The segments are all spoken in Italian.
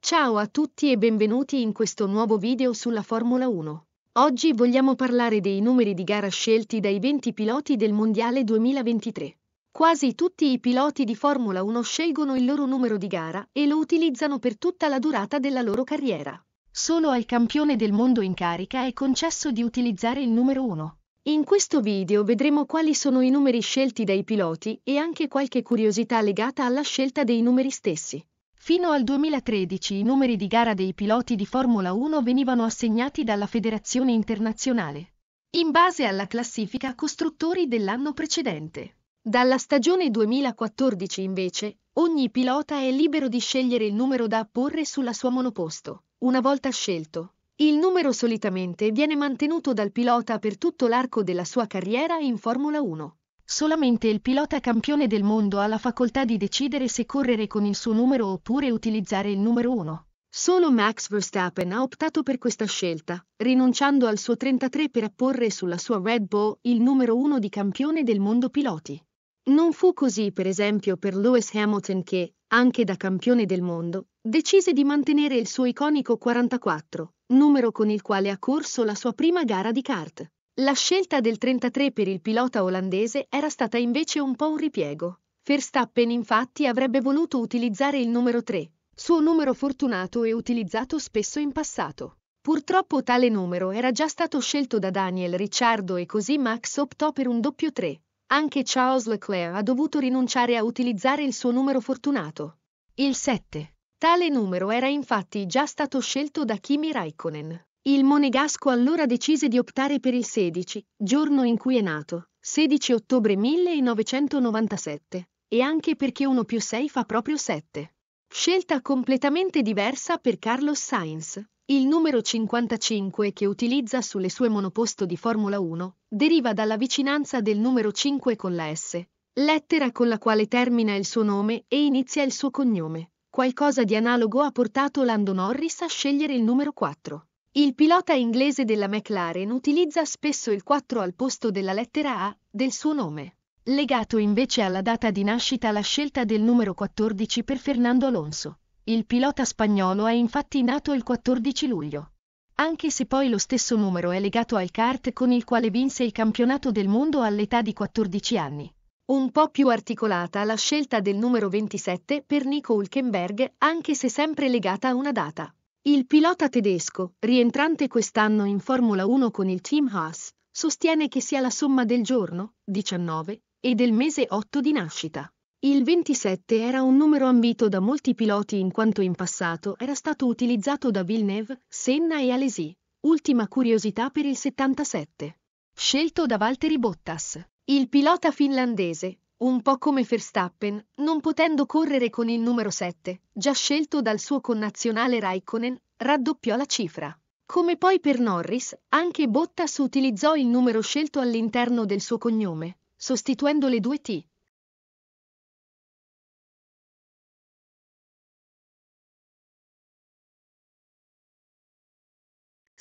Ciao a tutti e benvenuti in questo nuovo video sulla Formula 1. Oggi vogliamo parlare dei numeri di gara scelti dai 20 piloti del Mondiale 2023. Quasi tutti i piloti di Formula 1 scelgono il loro numero di gara e lo utilizzano per tutta la durata della loro carriera. Solo al campione del mondo in carica è concesso di utilizzare il numero 1. In questo video vedremo quali sono i numeri scelti dai piloti e anche qualche curiosità legata alla scelta dei numeri stessi. Fino al 2013 i numeri di gara dei piloti di Formula 1 venivano assegnati dalla Federazione Internazionale, in base alla classifica costruttori dell'anno precedente. Dalla stagione 2014 invece, ogni pilota è libero di scegliere il numero da apporre sulla sua monoposto. Una volta scelto, il numero solitamente viene mantenuto dal pilota per tutto l'arco della sua carriera in Formula 1. Solamente il pilota campione del mondo ha la facoltà di decidere se correre con il suo numero oppure utilizzare il numero 1. Solo Max Verstappen ha optato per questa scelta, rinunciando al suo 33 per apporre sulla sua Red Bull il numero 1 di campione del mondo piloti. Non fu così per esempio per Lewis Hamilton che, anche da campione del mondo, decise di mantenere il suo iconico 44, numero con il quale ha corso la sua prima gara di kart. La scelta del 33 per il pilota olandese era stata invece un po' un ripiego. Verstappen infatti avrebbe voluto utilizzare il numero 3, suo numero fortunato e utilizzato spesso in passato. Purtroppo tale numero era già stato scelto da Daniel Ricciardo e così Max optò per un doppio 3, anche Charles Leclerc ha dovuto rinunciare a utilizzare il suo numero fortunato. Il 7. Tale numero era infatti già stato scelto da Kimi Raikkonen. Il monegasco allora decise di optare per il 16, giorno in cui è nato, 16 ottobre 1997, e anche perché 1 più 6 fa proprio 7. Scelta completamente diversa per Carlos Sainz, il numero 55 che utilizza sulle sue monoposto di Formula 1 deriva dalla vicinanza del numero 5 con la S, lettera con la quale termina il suo nome e inizia il suo cognome. Qualcosa di analogo ha portato Lando Norris a scegliere il numero 4. Il pilota inglese della McLaren utilizza spesso il 4 al posto della lettera A del suo nome. Legato invece alla data di nascita la scelta del numero 14 per Fernando Alonso. Il pilota spagnolo è infatti nato il 14 luglio. Anche se poi lo stesso numero è legato al kart con il quale vinse il campionato del mondo all'età di 14 anni. Un po' più articolata la scelta del numero 27 per Nico Hulkenberg, anche se sempre legata a una data. Il pilota tedesco, rientrante quest'anno in Formula 1 con il team Haas, sostiene che sia la somma del giorno, 19, e del mese 8 di nascita. Il 27 era un numero ambito da molti piloti in quanto in passato era stato utilizzato da Villeneuve, Senna e Alesi. Ultima curiosità per il 77. Scelto da Valtteri Bottas. Il pilota finlandese, un po' come Verstappen, non potendo correre con il numero 7, già scelto dal suo connazionale Raikkonen, raddoppiò la cifra. Come poi per Norris, anche Bottas utilizzò il numero scelto all'interno del suo cognome, sostituendo le due T.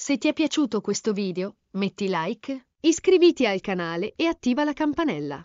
Se ti è piaciuto questo video, metti like, iscriviti al canale e attiva la campanella.